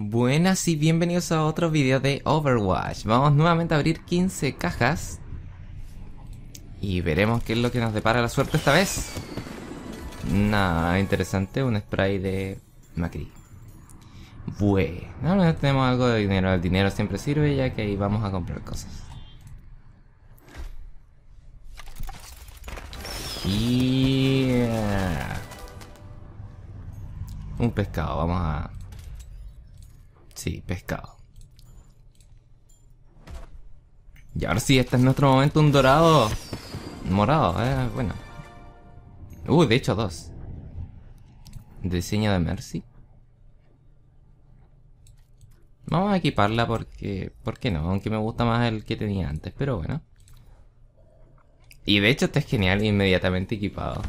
Buenas y bienvenidos a otro video de Overwatch. Vamos nuevamente a abrir 15 cajas. Y veremos qué es lo que nos depara la suerte esta vez. Nada, interesante, un spray de Macri. Bueno, tenemos algo de dinero. El dinero siempre sirve ya que ahí vamos a comprar cosas. Eh, un pescado, vamos a Sí, pescado. Y ahora sí, este es nuestro momento, un dorado. Morado, eh, bueno. Uh, de hecho, dos. Diseño de Mercy. Vamos a equiparla porque... ¿Por qué no? Aunque me gusta más el que tenía antes, pero bueno. Y de hecho este es genial, inmediatamente equipado.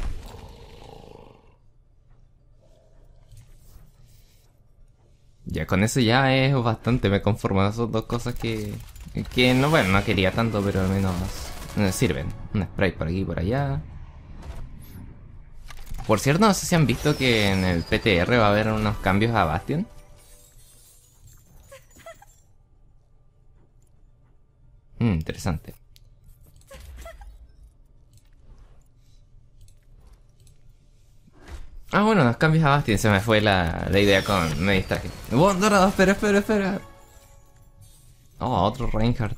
Ya con eso ya es bastante, me conformo. Esas dos cosas que, que no, bueno, no quería tanto, pero al menos sirven. Un spray por aquí y por allá. Por cierto, no sé si han visto que en el PTR va a haber unos cambios a Bastion. Mmm, interesante. Ah, bueno, nos cambios a Bastion, se me fue la, idea con... me distraje. ¡Oh, no, espera, espera, espera! Oh, otro Reinhardt.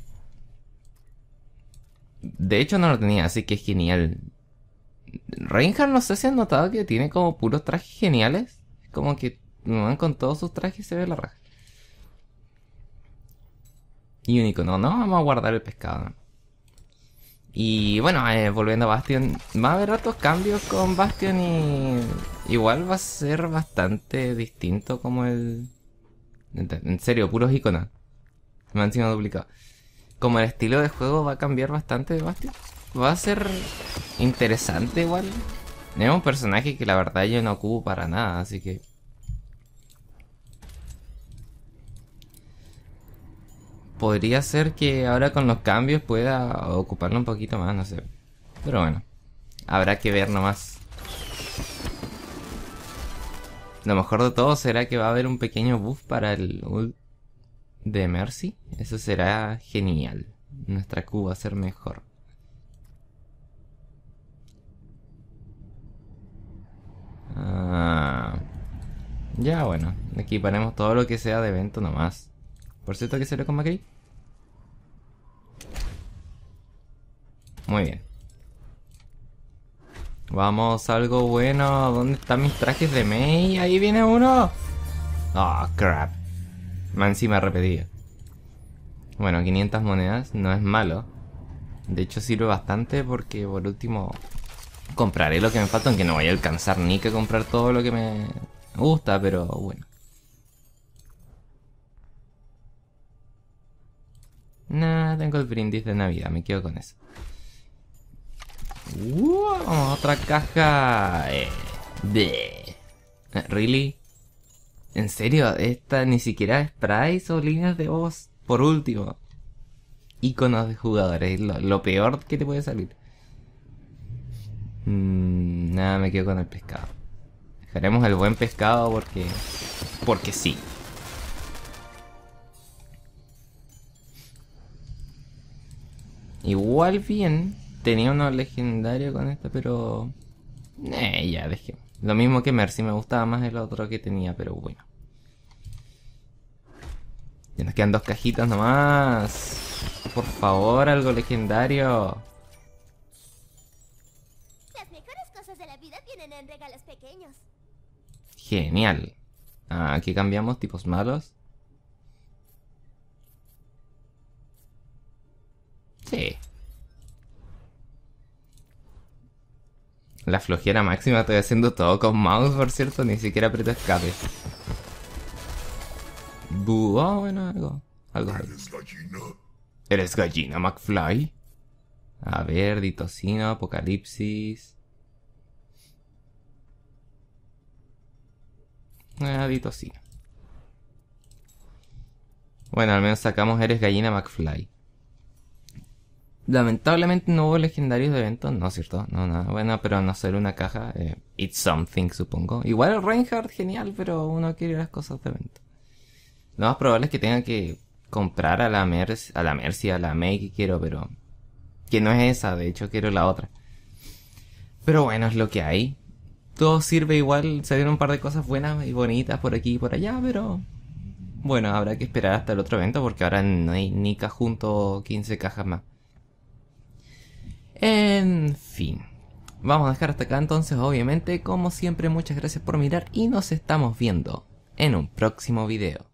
De hecho no lo tenía, así que es genial. Reinhardt no sé si han notado que tiene como puros trajes geniales. Como que van con todos sus trajes se ve la raja. Y único, no, no, vamos a guardar el pescado. Y bueno, eh, volviendo a Bastion, va a haber otros cambios con Bastion y Igual va a ser bastante distinto como el... En serio, puros iconos. Me han sido duplicado. Como el estilo de juego va a cambiar bastante, Va a ser interesante igual. Tenemos un personaje que la verdad yo no ocupo para nada, así que... Podría ser que ahora con los cambios pueda ocuparlo un poquito más, no sé. Pero bueno, habrá que ver nomás. Lo mejor de todo será que va a haber un pequeño buff para el ult de Mercy. Eso será genial. Nuestra Q va a ser mejor. Ah, ya bueno, equiparemos todo lo que sea de evento nomás. Por cierto, ¿qué se le con Macri? Muy bien. Vamos, algo bueno. ¿Dónde están mis trajes de May? Ahí viene uno. Oh, crap. me ha repetido. Bueno, 500 monedas no es malo. De hecho sirve bastante porque por último compraré lo que me falta, aunque no voy a alcanzar ni que comprar todo lo que me gusta, pero bueno. Nah, tengo el brindis de Navidad, me quedo con eso. Wow, otra caja. Eh, de... Eh, really? ¿En serio? Esta ni siquiera es o líneas de voz. Por último. Iconos de jugadores. Lo, peor que te puede salir. Mm, nada, me quedo con el pescado. Dejaremos el buen pescado porque... Porque sí. Igual bien. Tenía uno legendario con este, pero... Eh, ya, dejé. Lo mismo que Mercy, me gustaba más el otro que tenía, pero bueno. Ya nos quedan dos cajitas nomás. Por favor, algo legendario. Las cosas de la vida vienen en regalos pequeños. Genial. Ah, aquí cambiamos tipos malos. Sí. La flojera máxima, estoy haciendo todo con mouse, por cierto, ni siquiera aprieto escape. Buah, bueno, algo. Algo. ¿Eres gallina? ¿Eres gallina, McFly? A ver, ditocino, apocalipsis. Ah, ditocino. Bueno, al menos sacamos Eres gallina, McFly. Lamentablemente no hubo legendarios de eventos, no es cierto, no nada bueno, pero no ser una caja, eh, it's something supongo. Igual Reinhardt genial, pero uno quiere las cosas de evento. Lo más probable es que tenga que comprar a la Mercy, a la Mercy, a la May que quiero, pero que no es esa, de hecho quiero la otra. Pero bueno, es lo que hay. Todo sirve igual, salieron un par de cosas buenas y bonitas por aquí y por allá, pero bueno, habrá que esperar hasta el otro evento porque ahora no hay ni junto 15 cajas más. En fin. Vamos a dejar hasta acá entonces, obviamente, como siempre muchas gracias por mirar y nos estamos viendo en un próximo video.